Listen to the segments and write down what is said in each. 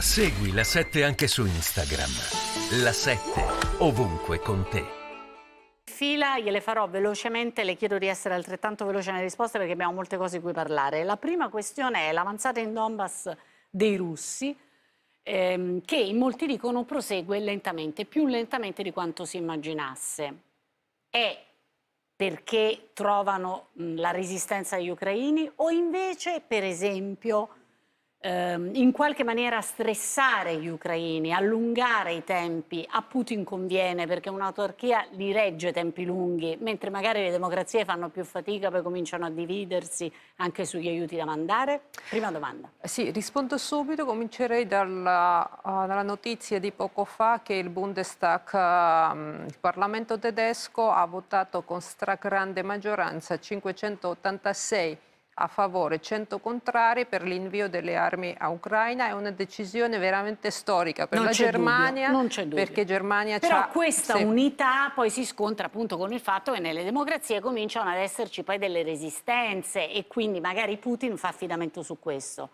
Segui la 7 anche su Instagram. La 7 ovunque con te fila, gliele farò velocemente, le chiedo di essere altrettanto veloce nelle risposte perché abbiamo molte cose di cui parlare. La prima questione è l'avanzata in Donbass dei russi, ehm, che in molti dicono prosegue lentamente, più lentamente di quanto si immaginasse. È perché trovano mh, la resistenza agli ucraini o invece, per esempio, Ehm, in qualche maniera stressare gli ucraini, allungare i tempi, a Putin conviene perché una Turchia li regge tempi lunghi, mentre magari le democrazie fanno più fatica, poi cominciano a dividersi anche sugli aiuti da mandare? Prima domanda. Sì, rispondo subito, comincerei dalla, uh, dalla notizia di poco fa che il Bundestag, uh, il Parlamento tedesco, ha votato con stragrande maggioranza 586 a favore, 100 contrari per l'invio delle armi a Ucraina. È una decisione veramente storica per non la Germania, dubbio, perché Germania Però questa sempre... unità poi si scontra appunto con il fatto che nelle democrazie cominciano ad esserci poi delle resistenze e quindi magari Putin fa affidamento su questo.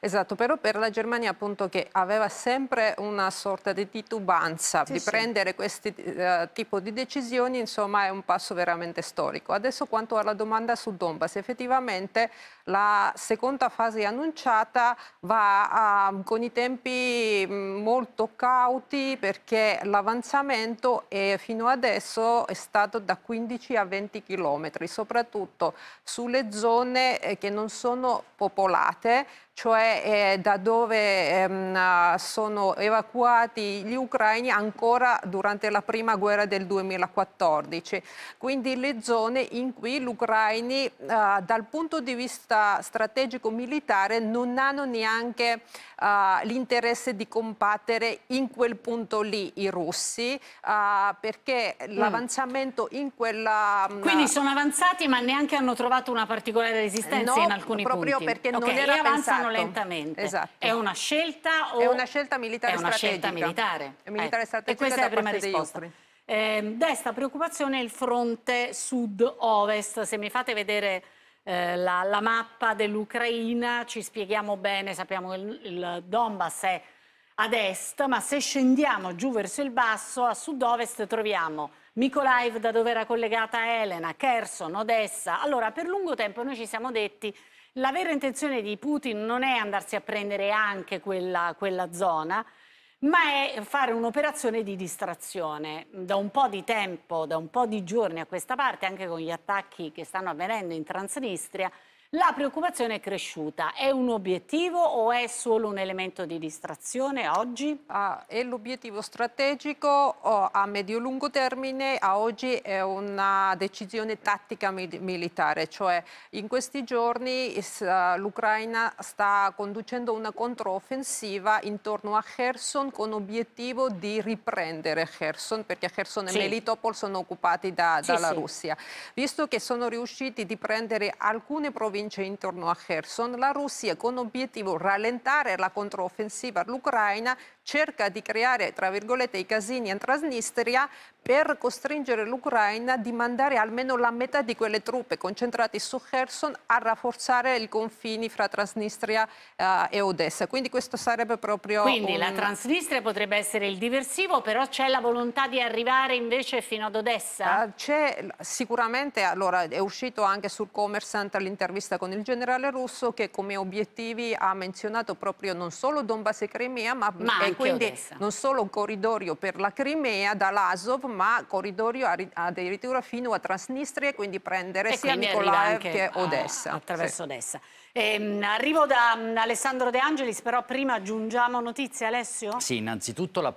Esatto, però per la Germania appunto che aveva sempre una sorta di titubanza sì, di sì. prendere questo uh, eh, tipo di decisioni, insomma è un passo veramente storico. Adesso quanto alla domanda su Donbass, effettivamente Presidente, la seconda fase annunciata va a, ehm, con i tempi mm, molto cauti perché l'avanzamento fino adesso è stato da 15 a 20 km, soprattutto sulle zone eh, che non sono popolate cioè eh, da dove ehm, sono evacuati gli ucraini ancora durante la prima guerra del 2014. Quindi le zone in cui gli ucraini eh, dal punto di vista strategico-militare non hanno neanche eh, l'interesse di combattere in quel punto lì i russi, eh, perché mm. l'avanzamento in quella... Mm, Quindi sono avanzati ma neanche hanno trovato una particolare resistenza no, in alcuni punti. No, proprio perché okay, non era pensato esatto. lentamente. Esatto. È una scelta o... È una scelta militare una strategica. Scelta militare. È militare eh. Ecco, strategica e questa è la prima risposta. Eh, desta preoccupazione il fronte sud-ovest. Se mi fate vedere eh, la, la, mappa dell'Ucraina ci spieghiamo bene, sappiamo che il, il Donbass è ad est, ma se scendiamo giù verso il basso, a sud-ovest troviamo Mykolaiv da dove era collegata Elena, Kherson, Odessa. Allora, per lungo tempo noi ci siamo detti la vera intenzione di Putin non è andarsi a prendere anche quella, quella zona, ma è fare un'operazione di distrazione. Da un po' di tempo, da un po' di giorni a questa parte, anche con gli attacchi che stanno avvenendo in Transnistria, la preoccupazione è cresciuta. È un obiettivo o è solo un elemento di distrazione oggi? Ah, è l'obiettivo strategico a medio-lungo termine, a oggi è una decisione tattica militare, cioè in questi giorni l'Ucraina sta conducendo una controffensiva intorno a Kherson con obiettivo di riprendere Kherson, perché Kherson e Melitopol sono occupati da, sì, dalla sì. Russia. Visto che sono riusciti di prendere alcune province province intorno a Kherson, la Russia con obiettivo rallentare la controffensiva all'Ucraina cerca di creare, tra virgolette, i casini in Transnistria per costringere l'Ucraina di mandare almeno la metà di quelle truppe concentrate su Kherson a rafforzare i confini fra Transnistria eh, e Odessa. Quindi questo sarebbe proprio... Quindi un... la Transnistria potrebbe essere il diversivo, però c'è la volontà di arrivare invece fino ad Odessa? Uh, c'è sicuramente, allora è uscito anche sul Commerce l'intervista con il generale russo che come obiettivi ha menzionato proprio non solo Donbass e Crimea, ma, ma quindi Odessa. non solo un corridoio per la Crimea dall'Azov, ma corridoio addirittura fino a Transnistria, quindi prendere e sia Nikolaev che Odessa. A, attraverso sì. Odessa. Ehm, arrivo da um, Alessandro De Angelis, però prima aggiungiamo notizie, Alessio? Sì, innanzitutto la